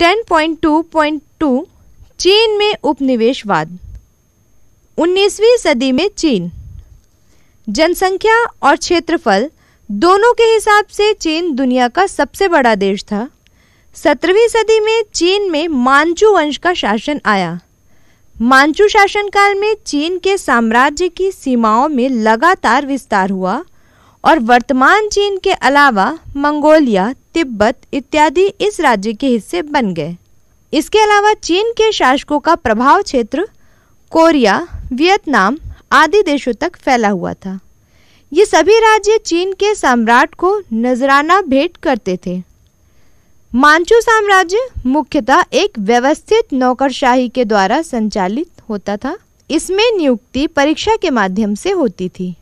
10.2.2 चीन में उपनिवेशवाद 19वीं सदी में चीन जनसंख्या और क्षेत्रफल दोनों के हिसाब से चीन दुनिया का सबसे बड़ा देश था सत्रहवीं सदी में चीन में मानचू वंश का शासन आया मानचू शासनकाल में चीन के साम्राज्य की सीमाओं में लगातार विस्तार हुआ और वर्तमान चीन के अलावा मंगोलिया तिब्बत इत्यादि इस राज्य के हिस्से बन गए इसके अलावा चीन के शासकों का प्रभाव क्षेत्र कोरिया वियतनाम आदि देशों तक फैला हुआ था ये सभी राज्य चीन के सम्राट को नजराना भेंट करते थे मांचू साम्राज्य मुख्यतः एक व्यवस्थित नौकरशाही के द्वारा संचालित होता था इसमें नियुक्ति परीक्षा के माध्यम से होती थी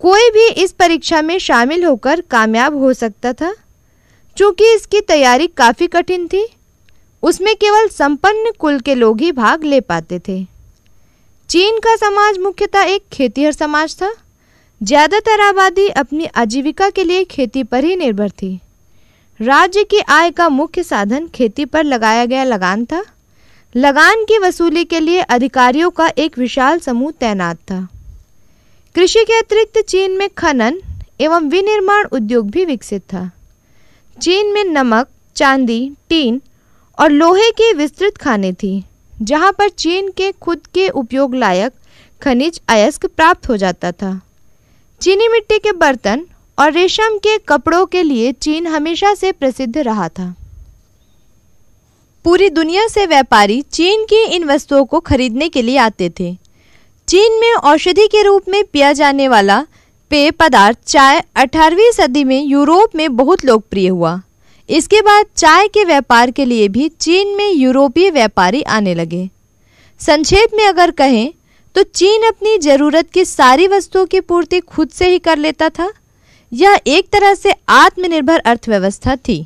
कोई भी इस परीक्षा में शामिल होकर कामयाब हो सकता था चूंकि इसकी तैयारी काफ़ी कठिन थी उसमें केवल संपन्न कुल के लोग ही भाग ले पाते थे चीन का समाज मुख्यतः एक खेतीहर समाज था ज़्यादातर आबादी अपनी आजीविका के लिए खेती पर ही निर्भर थी राज्य की आय का मुख्य साधन खेती पर लगाया गया लगान था लगान की वसूली के लिए अधिकारियों का एक विशाल समूह तैनात था कृषि के अतिरिक्त चीन में खनन एवं विनिर्माण उद्योग भी विकसित था चीन में नमक चांदी टीन और लोहे की विस्तृत खाने थी जहाँ पर चीन के खुद के उपयोग लायक खनिज अयस्क प्राप्त हो जाता था चीनी मिट्टी के बर्तन और रेशम के कपड़ों के लिए चीन हमेशा से प्रसिद्ध रहा था पूरी दुनिया से व्यापारी चीन की इन वस्तुओं को खरीदने के लिए आते थे चीन में औषधि के रूप में पिया जाने वाला पेय पदार्थ चाय 18वीं सदी में यूरोप में बहुत लोकप्रिय हुआ इसके बाद चाय के व्यापार के लिए भी चीन में यूरोपीय व्यापारी आने लगे संक्षेप में अगर कहें तो चीन अपनी ज़रूरत की सारी वस्तुओं की पूर्ति खुद से ही कर लेता था यह एक तरह से आत्मनिर्भर अर्थव्यवस्था थी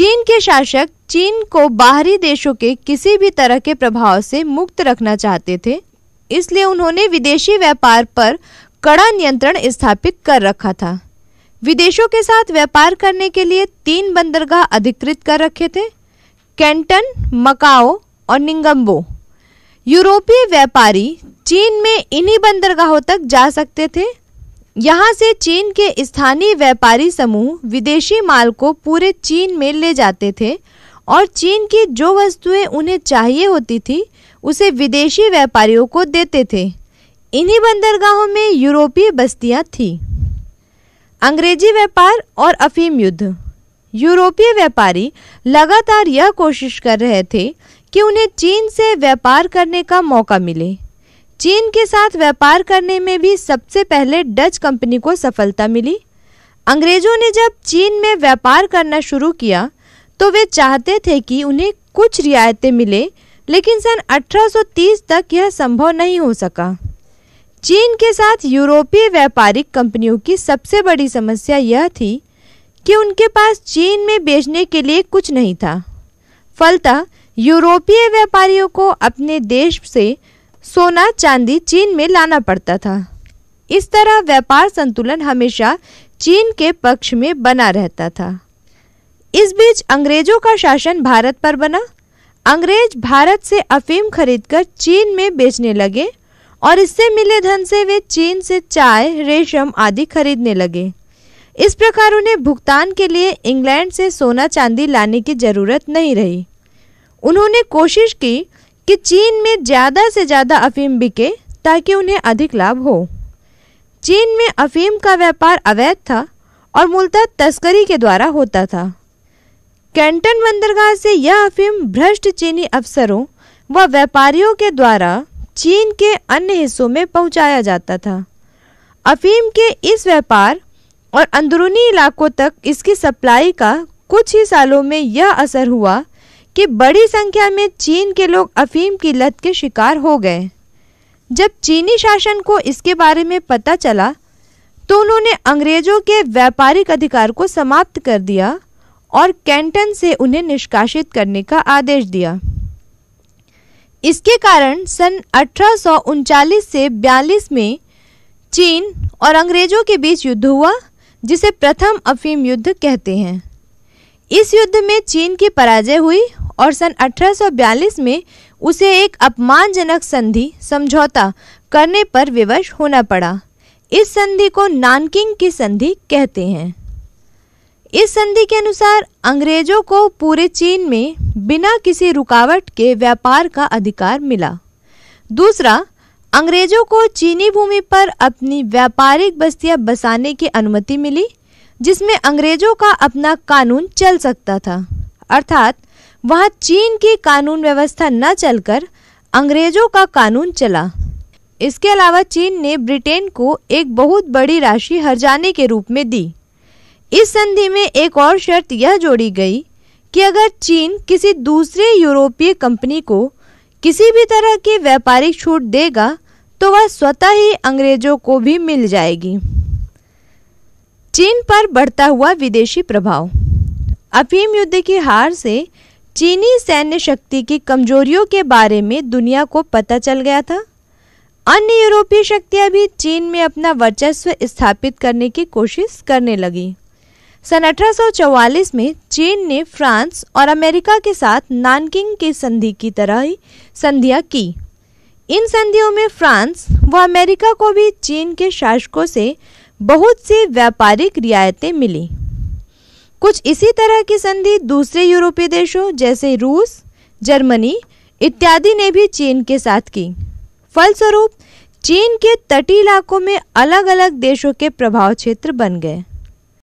चीन के शासक चीन को बाहरी देशों के किसी भी तरह के प्रभाव से मुक्त रखना चाहते थे इसलिए उन्होंने विदेशी व्यापार पर कड़ा नियंत्रण स्थापित कर रखा था विदेशों के साथ व्यापार करने के लिए तीन बंदरगाह अधिकृत कर रखे थे कैंटन मकाओ और निंगम्बो यूरोपीय व्यापारी चीन में इन्हीं बंदरगाहों तक जा सकते थे यहाँ से चीन के स्थानीय व्यापारी समूह विदेशी माल को पूरे चीन में ले जाते थे और चीन की जो वस्तुएं उन्हें चाहिए होती थी उसे विदेशी व्यापारियों को देते थे इन्हीं बंदरगाहों में यूरोपीय बस्तियां थीं अंग्रेजी व्यापार और अफीम युद्ध यूरोपीय व्यापारी लगातार यह कोशिश कर रहे थे कि उन्हें चीन से व्यापार करने का मौका मिले चीन के साथ व्यापार करने में भी सबसे पहले डच कंपनी को सफलता मिली अंग्रेजों ने जब चीन में व्यापार करना शुरू किया तो वे चाहते थे कि उन्हें कुछ रियायतें मिले लेकिन सन 1830 तक यह संभव नहीं हो सका चीन के साथ यूरोपीय व्यापारिक कंपनियों की सबसे बड़ी समस्या यह थी कि उनके पास चीन में बेचने के लिए कुछ नहीं था फलतः यूरोपीय व्यापारियों को अपने देश से सोना चांदी चीन में लाना पड़ता था इस तरह व्यापार संतुलन हमेशा चीन के पक्ष में बना रहता था इस बीच अंग्रेजों का शासन भारत पर बना अंग्रेज भारत से अफीम खरीदकर चीन में बेचने लगे और इससे मिले धन से वे चीन से चाय रेशम आदि खरीदने लगे इस प्रकार उन्हें भुगतान के लिए इंग्लैंड से सोना चांदी लाने की ज़रूरत नहीं रही उन्होंने कोशिश की कि चीन में ज़्यादा से ज़्यादा अफीम बिके ताकि उन्हें अधिक लाभ हो चीन में अफीम का व्यापार अवैध था और मूलतः तस्करी के द्वारा होता था कैंटन बंदरगाह से यह अफीम भ्रष्ट चीनी अफसरों व व्यापारियों के द्वारा चीन के अन्य हिस्सों में पहुंचाया जाता था अफीम के इस व्यापार और अंदरूनी इलाकों तक इसकी सप्लाई का कुछ ही सालों में यह असर हुआ कि बड़ी संख्या में चीन के लोग अफीम की लत के शिकार हो गए जब चीनी शासन को इसके बारे में पता चला तो उन्होंने अंग्रेजों के व्यापारिक अधिकार को समाप्त कर दिया और कैंटन से उन्हें निष्कासित करने का आदेश दिया इसके कारण सन अठारह से बयालीस में चीन और अंग्रेज़ों के बीच युद्ध हुआ जिसे प्रथम अफीम युद्ध कहते हैं इस युद्ध में चीन की पराजय हुई और सन 1842 में उसे एक अपमानजनक संधि समझौता करने पर विवश होना पड़ा इस संधि को नानकिंग की संधि कहते हैं इस संधि के अनुसार अंग्रेजों को पूरे चीन में बिना किसी रुकावट के व्यापार का अधिकार मिला दूसरा अंग्रेजों को चीनी भूमि पर अपनी व्यापारिक बस्तियां बसाने की अनुमति मिली जिसमें अंग्रेजों का अपना कानून चल सकता था अर्थात वहां चीन की कानून व्यवस्था न चलकर अंग्रेजों का कानून चला इसके अलावा चीन ने ब्रिटेन को एक बहुत बड़ी राशि हर्जाने के रूप में दी इस संधि में एक और शर्त यह जोड़ी गई कि अगर चीन किसी दूसरे यूरोपीय कंपनी को किसी भी तरह की व्यापारिक छूट देगा तो वह स्वतः ही अंग्रेजों को भी मिल जाएगी चीन पर बढ़ता हुआ विदेशी प्रभाव अफीम युद्ध की हार से चीनी सैन्य शक्ति की कमजोरियों के बारे में दुनिया को पता चल गया था अन्य यूरोपीय शक्तियां भी चीन में अपना वर्चस्व स्थापित करने की कोशिश करने लगीं सन अठारह में चीन ने फ्रांस और अमेरिका के साथ नानकिंग की संधि की तरह ही संधियाँ की इन संधियों में फ्रांस व अमेरिका को भी चीन के शासकों से बहुत सी व्यापारिक रियायतें मिली कुछ इसी तरह की संधि दूसरे यूरोपीय देशों जैसे रूस जर्मनी इत्यादि ने भी चीन के साथ की फलस्वरूप चीन के तटीय इलाकों में अलग अलग देशों के प्रभाव क्षेत्र बन गए